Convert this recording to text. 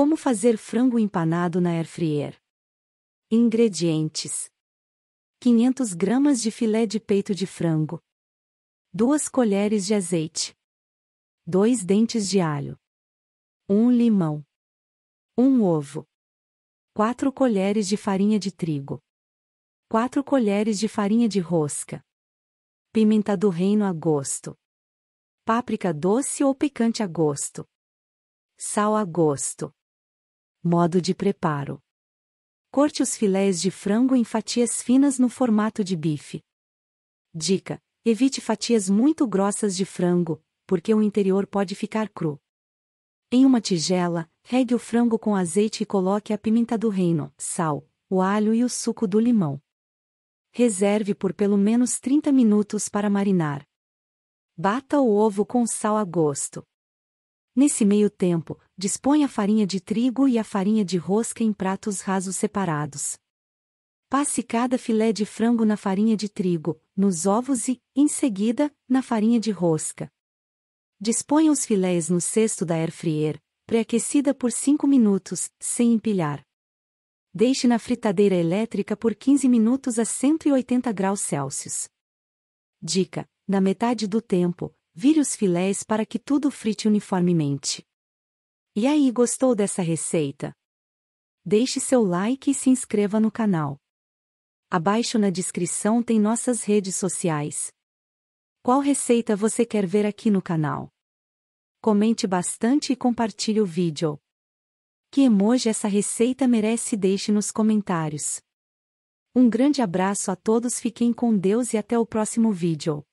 Como fazer frango empanado na air fryer? Ingredientes: 500 gramas de filé de peito de frango, 2 colheres de azeite, 2 dentes de alho, 1 limão, 1 ovo, 4 colheres de farinha de trigo, 4 colheres de farinha de rosca, pimenta do reino a gosto, páprica doce ou picante a gosto, sal a gosto Modo de preparo: Corte os filés de frango em fatias finas no formato de bife. Dica: Evite fatias muito grossas de frango, porque o interior pode ficar cru. Em uma tigela, regue o frango com azeite e coloque a pimenta do reino, sal, o alho e o suco do limão. Reserve por pelo menos 30 minutos para marinar. Bata o ovo com sal a gosto. Nesse meio tempo, dispõe a farinha de trigo e a farinha de rosca em pratos rasos separados. Passe cada filé de frango na farinha de trigo, nos ovos e, em seguida, na farinha de rosca. Disponha os filés no cesto da airfryer, pré-aquecida por 5 minutos, sem empilhar. Deixe na fritadeira elétrica por 15 minutos a 180 graus Celsius. Dica: na metade do tempo, Vire os filés para que tudo frite uniformemente. E aí, gostou dessa receita? Deixe seu like e se inscreva no canal. Abaixo na descrição tem nossas redes sociais. Qual receita você quer ver aqui no canal? Comente bastante e compartilhe o vídeo. Que emoji essa receita merece deixe nos comentários. Um grande abraço a todos, fiquem com Deus e até o próximo vídeo.